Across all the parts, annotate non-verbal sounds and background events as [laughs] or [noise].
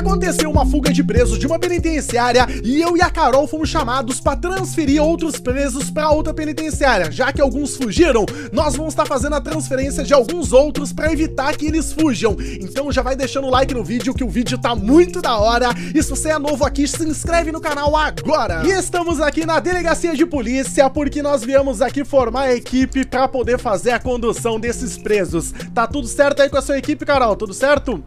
aconteceu uma fuga de presos de uma penitenciária e eu e a Carol fomos chamados para transferir outros presos para outra penitenciária. Já que alguns fugiram, nós vamos estar tá fazendo a transferência de alguns outros para evitar que eles fujam. Então já vai deixando o like no vídeo que o vídeo tá muito da hora. E se você é novo aqui, se inscreve no canal agora. E estamos aqui na delegacia de polícia porque nós viemos aqui formar a equipe para poder fazer a condução desses presos. Tá tudo certo aí com a sua equipe, Carol? Tudo certo?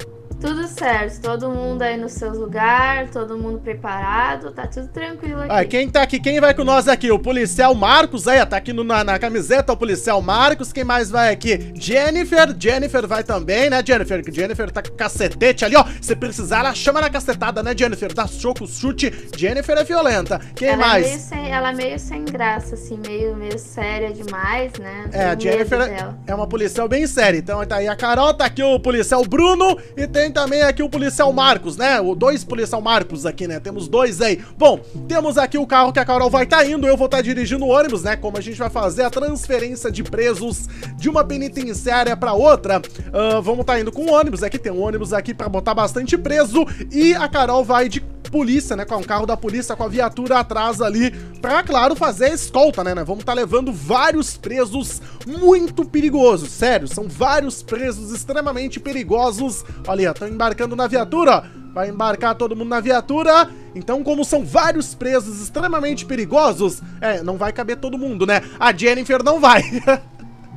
Tudo certo, todo mundo aí no seu lugar, todo mundo preparado, tá tudo tranquilo aqui. Ah, quem tá aqui, quem vai com nós aqui? O policial Marcos, aí, tá aqui no, na, na, camiseta o policial Marcos, quem mais vai aqui? Jennifer, Jennifer vai também, né, Jennifer? Jennifer tá com cacetete ali, ó, se precisar, ela chama na cacetada, né, Jennifer? Dá soco, chute, Jennifer é violenta. Quem ela é mais? É meio sem, ela é meio sem graça, assim, meio, meio séria demais, né? É, tem é, a Jennifer é uma policial bem séria, então tá aí a Carol, tá aqui o policial Bruno e tem também aqui o policial Marcos, né? O dois policial Marcos aqui, né? Temos dois aí. Bom, temos aqui o carro que a Carol vai estar tá indo, eu vou estar tá dirigindo o ônibus, né? Como a gente vai fazer a transferência de presos de uma penitenciária para outra. Uh, vamos estar tá indo com o ônibus aqui, é tem um ônibus aqui para botar bastante preso e a Carol vai de polícia, né? Com um carro da polícia, com a viatura atrás ali, pra, claro, fazer a escolta, né? né? Vamos estar tá levando vários presos muito perigosos, sério, são vários presos extremamente perigosos. Olha, estão embarcando na viatura, vai embarcar todo mundo na viatura. Então, como são vários presos extremamente perigosos, é, não vai caber todo mundo, né? A Jennifer não vai. [laughs]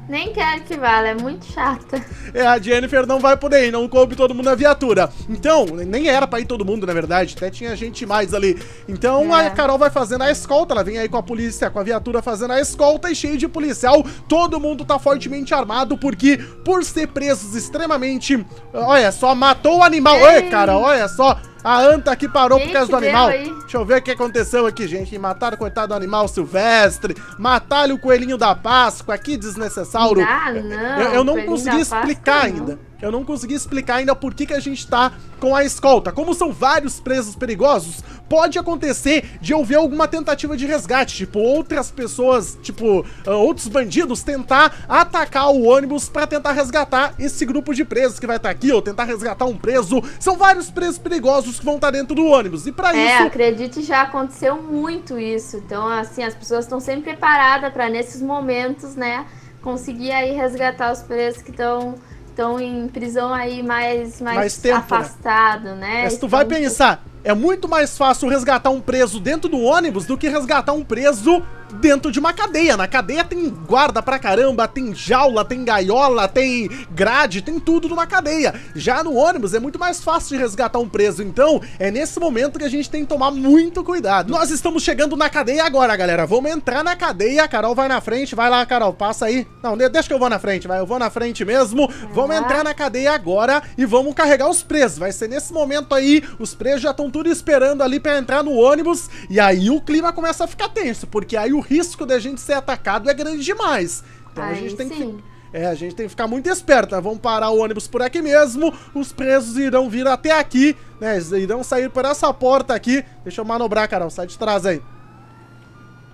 Nem quero que vale, é muito chata. É, a Jennifer não vai poder ir, não coube todo mundo na viatura. Então, nem era pra ir todo mundo, na verdade, até tinha gente mais ali. Então é. a Carol vai fazendo a escolta, ela vem aí com a polícia, com a viatura fazendo a escolta e cheio de policial. Todo mundo tá fortemente armado, porque por ser presos extremamente. Olha só, matou o animal. Ei, Ei olha só. A anta aqui parou por causa do animal. Aí? Deixa eu ver o que aconteceu aqui, gente. Mataram, coitado do animal silvestre. Mataram o coelhinho da Páscoa. Que desnecessário. Ah, não. Eu, eu não consegui explicar ainda. Eu não consegui explicar ainda por que, que a gente tá com a escolta. Como são vários presos perigosos, pode acontecer de eu ver alguma tentativa de resgate, tipo, outras pessoas, tipo, uh, outros bandidos tentar atacar o ônibus para tentar resgatar esse grupo de presos que vai estar tá aqui, ou tentar resgatar um preso. São vários presos perigosos que vão estar tá dentro do ônibus, e para é, isso... É, acredite, já aconteceu muito isso. Então, assim, as pessoas estão sempre preparadas para nesses momentos, né, conseguir aí resgatar os presos que estão estão em prisão aí mais, mais, mais né? afastado, né? né? tu vai então, pensar, é muito mais fácil resgatar um preso dentro do ônibus do que resgatar um preso dentro de uma cadeia. Na cadeia tem guarda pra caramba, tem jaula, tem gaiola, tem grade, tem tudo numa cadeia. Já no ônibus é muito mais fácil de resgatar um preso, então é nesse momento que a gente tem que tomar muito cuidado. Nós estamos chegando na cadeia agora, galera. Vamos entrar na cadeia, a Carol vai na frente, vai lá, Carol, passa aí. Não, deixa que eu vou na frente, vai, eu vou na frente mesmo. Vamos entrar na cadeia agora e vamos carregar os presos. Vai ser nesse momento aí, os presos já estão tudo esperando ali para entrar no ônibus. E aí o clima começa a ficar tenso, porque aí o risco da gente ser atacado é grande demais. Então aí a gente tem sim. que. É, a gente tem que ficar muito esperto, né? Vamos parar o ônibus por aqui mesmo. Os presos irão vir até aqui, né? Eles irão sair por essa porta aqui. Deixa eu manobrar, Carol. Sai de trás aí.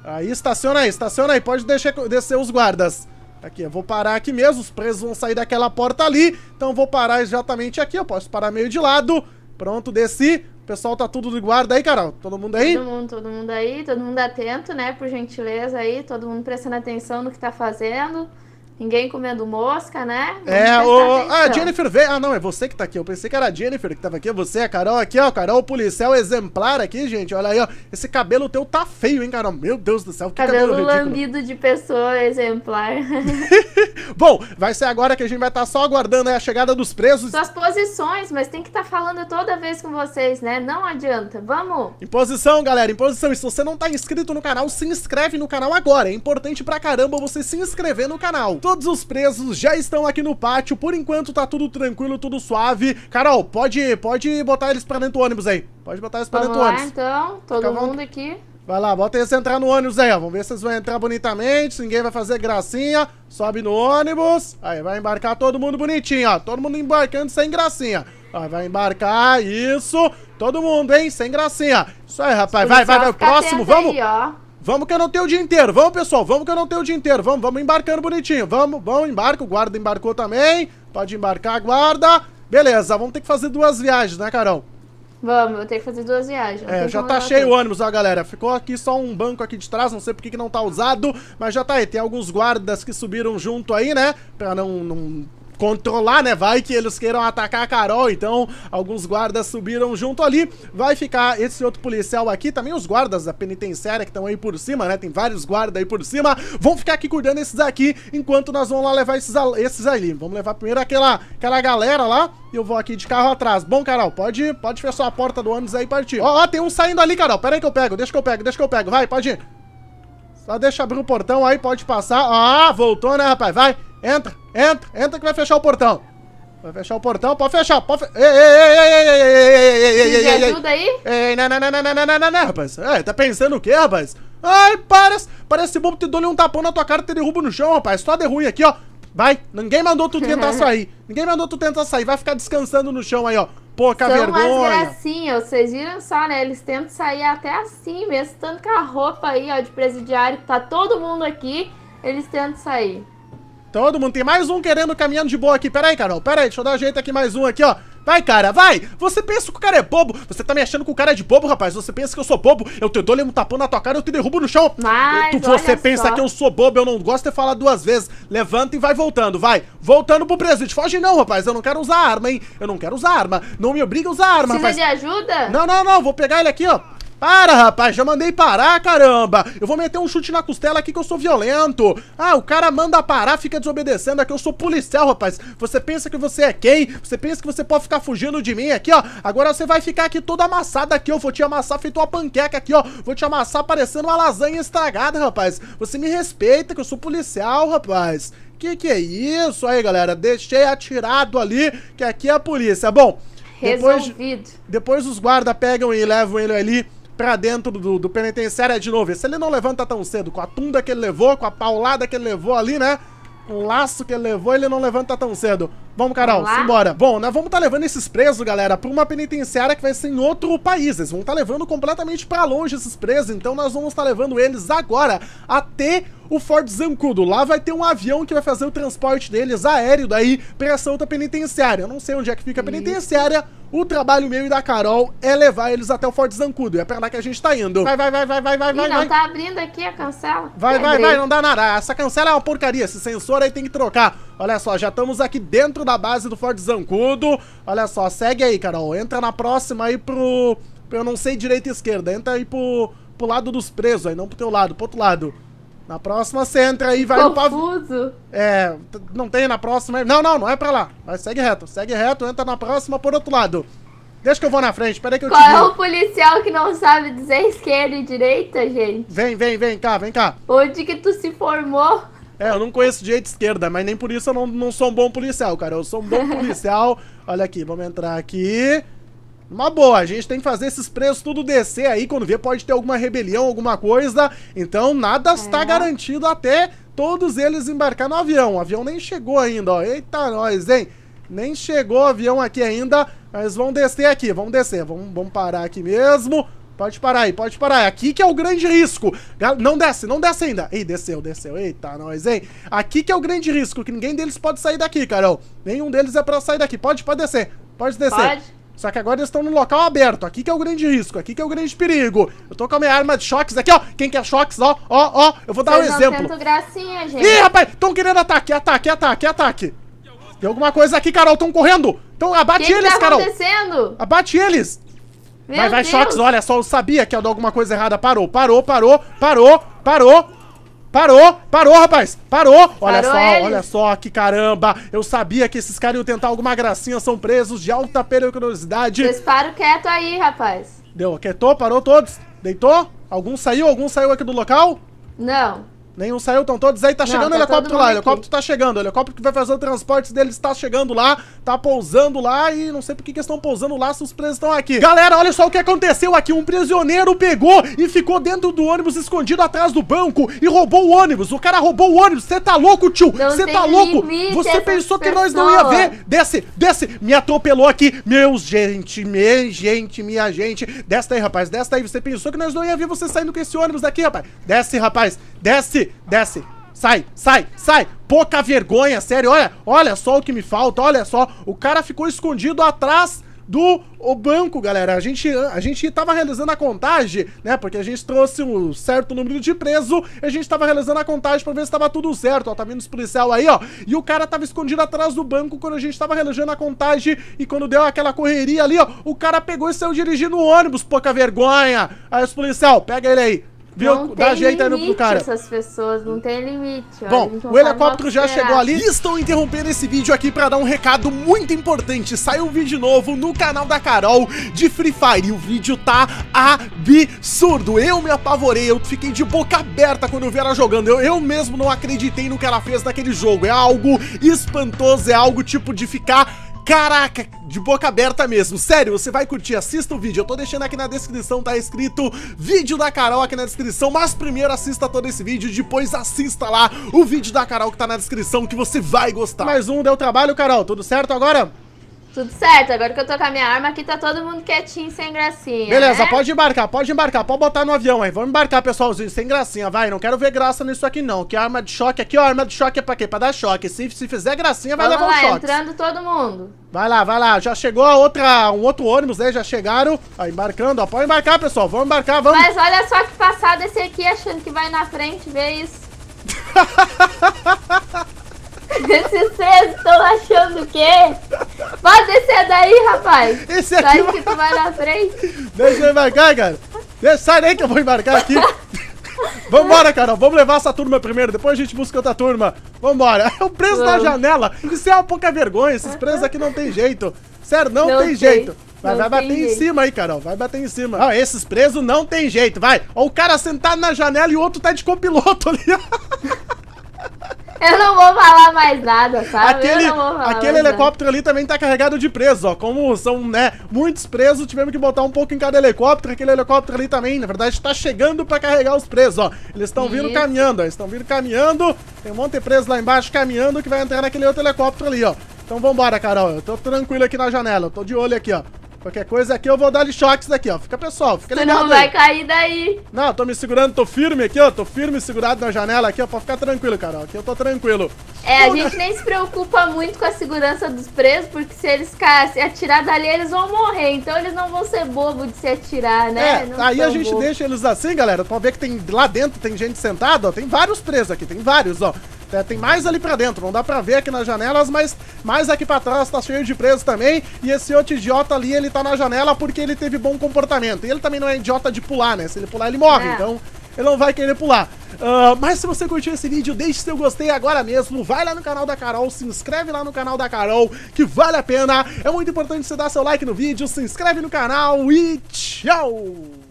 Aí, estaciona aí, estaciona aí. Pode deixar, descer os guardas. Aqui, eu vou parar aqui mesmo. Os presos vão sair daquela porta ali. Então, vou parar exatamente aqui. Eu posso parar meio de lado. Pronto, desci. O pessoal tá tudo de guarda aí, Carol? Todo mundo aí? Todo mundo, todo mundo aí, todo mundo atento, né? Por gentileza aí, todo mundo prestando atenção no que tá fazendo. Ninguém comendo mosca, né? Vamos é, o... Ah, a Jennifer veio. Ah, não, é você que tá aqui. Eu pensei que era a Jennifer que tava aqui. É você, a Carol aqui, ó. Carol, o policial exemplar aqui, gente. Olha aí, ó. Esse cabelo teu tá feio, hein, Carol? Meu Deus do céu, que cabelo, cabelo lambido de pessoa exemplar. [laughs] [laughs] Bom, vai ser agora que a gente vai estar tá só aguardando a chegada dos presos. Suas posições, mas tem que estar tá falando toda vez com vocês, né? Não adianta. Vamos! Imposição, galera, imposição. E se você não tá inscrito no canal, se inscreve no canal agora. É importante pra caramba você se inscrever no canal. Todos os presos já estão aqui no pátio. Por enquanto tá tudo tranquilo, tudo suave. Carol, pode, pode botar eles pra dentro do ônibus aí. Pode botar eles pra Vamos dentro do ônibus. então. Todo Fica mundo aqui. Vai lá, bota eles entrar no ônibus aí, ó. Vamos ver se eles vão entrar bonitamente, se ninguém vai fazer gracinha. Sobe no ônibus. Aí, vai embarcar todo mundo bonitinho, ó. Todo mundo embarcando sem gracinha. Ó, vai embarcar, isso. Todo mundo, hein? Sem gracinha. Isso aí, rapaz. Vai, vai, vai. Próximo, vamos. Aí, ó. Vamos que eu não tenho o dia inteiro. Vamos, pessoal. Vamos que eu não tenho o dia inteiro. Vamos, vamos embarcando bonitinho. Vamos, vamos, embarca. O guarda embarcou também. Pode embarcar, guarda. Beleza, vamos ter que fazer duas viagens, né, Carol? Vamos, eu tenho que fazer duas viagens. É, já tá cheio o ônibus, ó, galera. Ficou aqui só um banco aqui de trás, não sei por que, que não tá usado, mas já tá aí. Tem alguns guardas que subiram junto aí, né? Pra não, não controlar, né? Vai que eles queiram atacar a Carol, então alguns guardas subiram junto ali. Vai ficar esse outro policial aqui, também os guardas da penitenciária que estão aí por cima, né? Tem vários guardas aí por cima. Vão ficar aqui cuidando esses aqui, enquanto nós vamos lá levar esses, esses ali. Vamos levar primeiro aquela, aquela galera lá e eu vou aqui de carro atrás. Bom, Carol, pode, pode fechar a porta do ônibus aí e partir. Ó, ó, tem um saindo ali, Carol. Pera aí que eu pego, deixa que eu pego, deixa que eu pego. Vai, pode ir. Só deixa abrir o portão aí, pode passar. Ah, voltou, né, rapaz? Vai. Entra, entra, entra que vai fechar o portão. Vai fechar o portão, pode fechar, pode fechar. Ei, ei, ei, ei, ei, ei, ei, ei, ei, ei, ei, Ei, não, não, não, não, não, não, não, não, rapaz. Ai, tá pensando o quê, rapaz? Ai, parece, parece esse bobo te dou um tapão na tua cara e te derruba no chão, rapaz. Só de ruim aqui, ó. Vai, ninguém mandou tu tentar sair. Ninguém mandou tu tentar sair. Vai ficar descansando no chão aí, ó. Pô, que São vergonha. São umas gracinhas, vocês viram só, né? Eles tentam sair até assim mesmo, tanto com a roupa aí, ó, de presidiário. Tá todo mundo aqui, eles tentam sair. Todo mundo. Tem mais um querendo caminhando de boa aqui. Pera aí, Carol. Pera aí. Deixa eu dar um jeito aqui mais um aqui, ó. Vai, cara, vai! Você pensa que o cara é bobo? Você tá me achando que o cara é de bobo, rapaz? Você pensa que eu sou bobo? Eu te dou um tapão na tua cara, eu te derrubo no chão. Mas, tu, você pensa só. que eu sou bobo, eu não gosto de falar duas vezes. Levanta e vai voltando, vai. Voltando pro presídio. Foge não, rapaz, eu não quero usar arma, hein? Eu não quero usar arma. Não me obriga a usar arma, Precisa rapaz. de ajuda? Não, não, não, vou pegar ele aqui, ó. Para, rapaz, já mandei parar, caramba. Eu vou meter um chute na costela aqui que eu sou violento. Ah, o cara manda parar, fica desobedecendo aqui. Eu sou policial, rapaz. Você pensa que você é quem? Você pensa que você pode ficar fugindo de mim aqui, ó. Agora você vai ficar aqui todo amassado aqui. Eu vou te amassar feito uma panqueca aqui, ó. Vou te amassar parecendo uma lasanha estragada, rapaz. Você me respeita que eu sou policial, rapaz. Que que é isso aí, galera? Deixei atirado ali, que aqui é a polícia. Bom... Depois, Resolvido. Depois os guardas pegam e levam ele ali pra dentro do, do penitenciário é de novo. E se ele não levanta tão cedo, com a tunda que ele levou, com a paulada que ele levou ali, né? Com o laço que ele levou, ele não levanta tão cedo. Vamos, Carol, vamos embora. Bom, nós vamos estar tá levando esses presos, galera, para uma penitenciária que vai ser em outro país. Eles vão estar tá levando completamente para longe esses presos, então nós vamos estar tá levando eles agora até o Fort Zancudo. Lá vai ter um avião que vai fazer o transporte deles aéreo daí para essa outra penitenciária. Eu não sei onde é que fica a penitenciária. Isso. O trabalho meu e da Carol é levar eles até o Fort Zancudo. É para lá que a gente tá indo. Vai, vai, vai, vai, vai, vai, vai. Não, vai. tá abrindo aqui a cancela. Vai, vai, vai, vai, não dá nada. Essa cancela é uma porcaria. Esse sensor aí tem que trocar. Olha só, já estamos aqui dentro da base do Forte Zancudo. Olha só, segue aí, Carol. Entra na próxima aí pro... Eu não sei direita e esquerda. Entra aí pro, pro lado dos presos aí, não pro teu lado, pro outro lado. Na próxima você entra aí e vai Confuso. no pav... É, não tem na próxima. Não, não, não é pra lá. Mas segue reto, segue reto, entra na próxima por outro lado. Deixa que eu vou na frente, peraí que eu Qual te Qual é o policial que não sabe dizer esquerda e direita, gente? Vem, vem, vem cá, vem cá. Onde que tu se formou? É, eu não conheço direito esquerda, mas nem por isso eu não, não sou um bom policial, cara. Eu sou um bom policial. [laughs] Olha aqui, vamos entrar aqui. Uma boa, a gente tem que fazer esses preços tudo descer aí, quando vê pode ter alguma rebelião, alguma coisa, então nada é. está é. garantido até todos eles embarcar no avião. O avião nem chegou ainda, ó. Eita nós, hein? Nem chegou o avião aqui ainda, mas vamos descer aqui, vamos descer, vamos, vamos parar aqui mesmo. Pode parar aí, pode parar. Aqui que é o grande risco. Não desce, não desce ainda. Ei, desceu, desceu. Eita, nós, hein? Aqui que é o grande risco, que ninguém deles pode sair daqui, Carol. Nenhum deles é pra sair daqui. Pode, pode descer. Pode descer. Pode. Só que agora eles estão no local aberto. Aqui que é o grande risco, aqui que é o grande perigo. Eu tô com a minha arma de choques aqui, ó. Quem quer choques, ó, ó, ó. Eu vou dar Vocês um exemplo. Não gracinha, gente. Ih, rapaz, estão querendo ataque, ataque, ataque, ataque. Tem alguma coisa aqui, Carol. Estão correndo. Então abate que eles, que tá Carol. acontecendo? Abate eles. Meu vai, vai, Shox, olha só, eu sabia que ia dar alguma coisa errada. Parou, parou, parou, parou, parou. Parou, parou, rapaz, parou. Olha parou só, olha só, que caramba. Eu sabia que esses caras iam tentar alguma gracinha, são presos de alta periculosidade. Vocês param quieto aí, rapaz. Deu, quietou, parou todos, deitou. Algum saiu, algum saiu aqui do local? Não. Nenhum saiu, estão todos tá aí. Tá, tá chegando tá o helicóptero lá. O helicóptero tá chegando. O helicóptero que vai fazer o transporte deles tá chegando lá, tá pousando lá e não sei por que, que estão pousando lá se os presos estão aqui. Galera, olha só o que aconteceu aqui. Um prisioneiro pegou e ficou dentro do ônibus escondido atrás do banco e roubou o ônibus. O cara roubou o ônibus. Você tá louco, tio? Você tá louco? Você pensou que nós não ia ver? Desce, desce. Me atropelou aqui. Meus gente, minha gente, minha gente. Desce aí rapaz. Desce aí Você pensou que nós não ia ver você saindo com esse ônibus daqui, rapaz? Desce, rapaz. Desce, desce. Sai, sai, sai. Pouca vergonha, sério. Olha, olha só o que me falta, olha só. O cara ficou escondido atrás do o banco, galera. A gente, a gente tava realizando a contagem, né? Porque a gente trouxe um certo número de preso e a gente tava realizando a contagem para ver se tava tudo certo. Ó, tá vendo os policial aí, ó. E o cara tava escondido atrás do banco quando a gente tava realizando a contagem e quando deu aquela correria ali, ó, o cara pegou e saiu dirigindo o ônibus, pouca vergonha. Aí os policial, pega ele aí. Viu? Não Dá jeito aí no pro cara. Essas pessoas não tem limite. Bom, o helicóptero já chegou ali. E interrompendo esse vídeo aqui para dar um recado muito importante. Saiu um vídeo novo no canal da Carol de Free Fire. E o vídeo tá absurdo. Eu me apavorei, eu fiquei de boca aberta quando eu vi ela jogando. Eu, eu mesmo não acreditei no que ela fez naquele jogo. É algo espantoso, é algo tipo de ficar Caraca, de boca aberta mesmo. Sério, você vai curtir, assista o vídeo. Eu tô deixando aqui na descrição, tá escrito vídeo da Carol aqui na descrição. Mas primeiro assista todo esse vídeo depois assista lá o vídeo da Carol que tá na descrição que você vai gostar. Mais um deu trabalho, Carol. Tudo certo agora? Tudo certo, agora que eu tô com a minha arma aqui, tá todo mundo quietinho, sem gracinha. Beleza, né? pode embarcar, pode embarcar, pode botar no avião aí. Vamos embarcar, pessoalzinho, sem gracinha, vai. Não quero ver graça nisso aqui, não. Que arma de choque aqui, ó, arma de choque é pra quê? Pra dar choque. Se, se fizer gracinha, vai Vamos levar lá, um choque. entrando todo mundo. Vai lá, vai lá. Já chegou a outra, um outro ônibus né? já chegaram. Ó, embarcando, ó. Pode embarcar, pessoal. Vamos embarcar, vamos. Mas olha só que passado esse aqui achando que vai na frente, vê isso. [laughs] Esses presos estão achando o quê? Pode descer daí, rapaz. Esse aqui Sai vai... que tu vai na frente. Deixa eu embarcar, cara. Sai daí que eu vou embarcar aqui. [laughs] Vambora, Carol. Vamos levar essa turma primeiro, depois a gente busca outra turma. Vambora. É o preso Vamos. na janela. Isso é uma pouca vergonha. Esses presos aqui não tem jeito. Sério, não, não tem, jeito. Vai, vai bater em cima aí, Carol. Vai bater em cima. Ah, esses presos não tem jeito, vai. Ó, o cara sentado na janela e o outro tá de copiloto ali. [laughs] [laughs] Eu não vou falar mais nada, sabe? Aquele, aquele helicóptero nada. ali também tá carregado de presos, ó. Como são, né, muitos presos, tivemos que botar um pouco em cada helicóptero. Aquele helicóptero ali também, na verdade, tá chegando pra carregar os presos, ó. Eles estão vindo caminhando, ó. Estão vindo caminhando. Tem um monte de presos lá embaixo caminhando que vai entrar naquele outro helicóptero ali, ó. Então vambora, Carol. Eu tô tranquilo aqui na janela. Eu tô de olho aqui, ó. Qualquer coisa aqui eu vou dar-lhe choques aqui, ó. Fica pessoal, fica ligado. Você não vai aí. cair daí. Não, tô me segurando, tô firme aqui, ó. Tô firme segurado na janela aqui, ó. Pode ficar tranquilo, cara, Aqui eu tô tranquilo. É, Pô, a gente nem se preocupa muito com a segurança dos presos, porque se eles se atirar dali, eles vão morrer. Então eles não vão ser bobo de se atirar, né? É, não aí a gente bobo. deixa eles assim, galera. Pode ver que tem lá dentro, tem gente sentada, ó. Tem vários presos aqui, tem vários, ó. É, tem mais ali pra dentro, não dá pra ver aqui nas janelas, mas mais aqui pra trás tá cheio de presos também. E esse outro idiota ali, ele tá na janela porque ele teve bom comportamento. E ele também não é idiota de pular, né? Se ele pular, ele morre, é. então ele não vai querer pular. Uh, mas se você curtiu esse vídeo, deixe seu gostei agora mesmo, vai lá no canal da Carol, se inscreve lá no canal da Carol, que vale a pena. É muito importante você dar seu like no vídeo, se inscreve no canal e tchau!